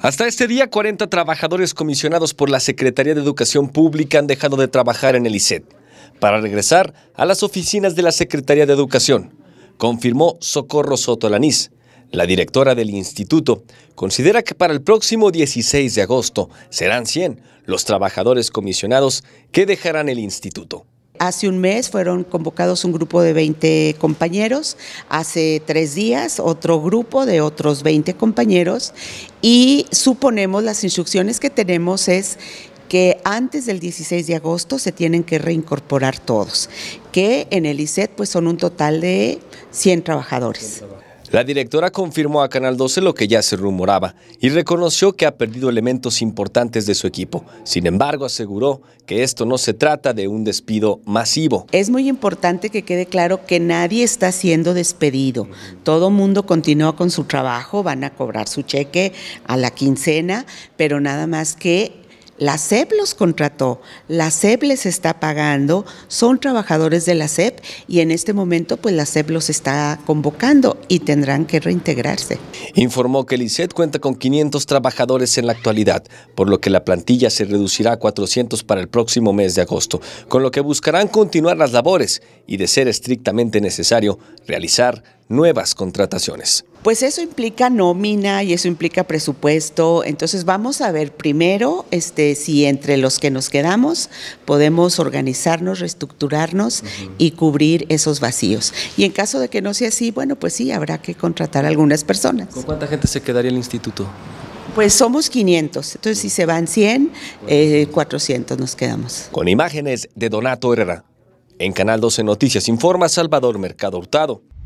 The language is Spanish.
Hasta este día, 40 trabajadores comisionados por la Secretaría de Educación Pública han dejado de trabajar en el ICET para regresar a las oficinas de la Secretaría de Educación, confirmó Socorro Soto La directora del instituto considera que para el próximo 16 de agosto serán 100 los trabajadores comisionados que dejarán el instituto. Hace un mes fueron convocados un grupo de 20 compañeros, hace tres días otro grupo de otros 20 compañeros y suponemos las instrucciones que tenemos es que antes del 16 de agosto se tienen que reincorporar todos, que en el ISET pues son un total de 100 trabajadores. La directora confirmó a Canal 12 lo que ya se rumoraba y reconoció que ha perdido elementos importantes de su equipo. Sin embargo, aseguró que esto no se trata de un despido masivo. Es muy importante que quede claro que nadie está siendo despedido. Todo mundo continúa con su trabajo, van a cobrar su cheque a la quincena, pero nada más que la SEP los contrató, la SEP les está pagando, son trabajadores de la SEP y en este momento pues la SEP los está convocando y tendrán que reintegrarse. Informó que el ICET cuenta con 500 trabajadores en la actualidad, por lo que la plantilla se reducirá a 400 para el próximo mes de agosto, con lo que buscarán continuar las labores y de ser estrictamente necesario realizar nuevas contrataciones. Pues eso implica nómina y eso implica presupuesto. Entonces vamos a ver primero este, si entre los que nos quedamos podemos organizarnos, reestructurarnos y cubrir esos vacíos. Y en caso de que no sea así, bueno, pues sí, habrá que contratar a algunas personas. ¿Con cuánta gente se quedaría el instituto? Pues somos 500, entonces si se van 100, 400 eh, nos quedamos. Con imágenes de Donato Herrera. En Canal 12 Noticias informa Salvador Mercado Hurtado.